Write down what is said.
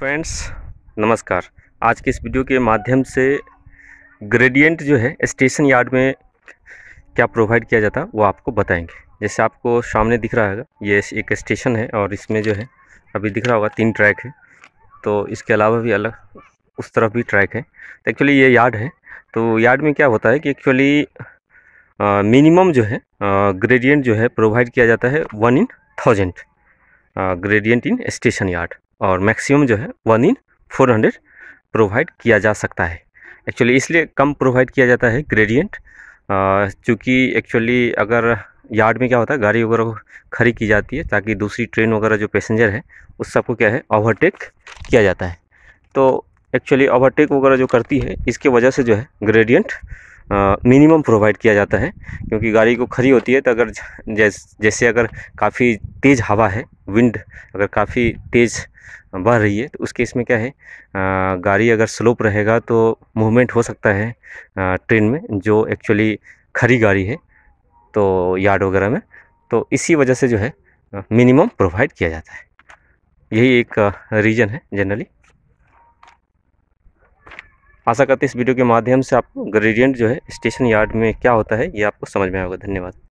friends नमस्कार आज के इस वीडियो के माध्यम से ग्रेडियंट जो है स्टेशन यार्ड में क्या प्रोवाइड किया जाता है वो आपको बताएंगे जैसे आपको सामने दिख रहा है ये एक स्टेशन है और इसमें जो है अभी दिख रहा होगा तीन ट्रैक है तो इसके अलावा भी अलग उस तरफ भी ट्रैक है तो एक्चुअली ये यार्ड है तो यार्ड में क्या होता है कि एक्चुअली मिनिमम जो है ग्रेडियंट जो है प्रोवाइड किया जाता है one in thousand gradient in station yard और मैक्सिमम जो है one in four hundred provide किया जा सकता है एक्चुअली इसलिए कम प्रोवाइड किया जाता है ग्रेडियंट चूँकि एक्चुअली अगर यार्ड में क्या होता है गाड़ी वगैरह खड़ी की जाती है ताकि दूसरी ट्रेन वगैरह जो पैसेंजर है उस सबको क्या है ओवरटेक किया जाता है तो एक्चुअली ओवरटेक वगैरह जो करती है इसके वजह से जो है ग्रेडियंट मिनिमम प्रोवाइड किया जाता है क्योंकि गाड़ी को खड़ी होती है तो अगर जैस, जैसे अगर काफ़ी तेज़ हवा है विंड अगर काफ़ी तेज़ बढ़ रही है तो उस केस में क्या है आ, गाड़ी अगर स्लोप रहेगा तो मूवमेंट हो सकता है आ, ट्रेन में जो एक्चुअली खड़ी गाड़ी है तो यार्ड वगैरह में तो इसी वजह से जो है मिनिमम प्रोवाइड किया जाता है यही एक रीज़न है जनरली आशा करते इस वीडियो के माध्यम से आपको ग्रेडियंट जो है स्टेशन यार्ड में क्या होता है ये आपको समझ में आएगा धन्यवाद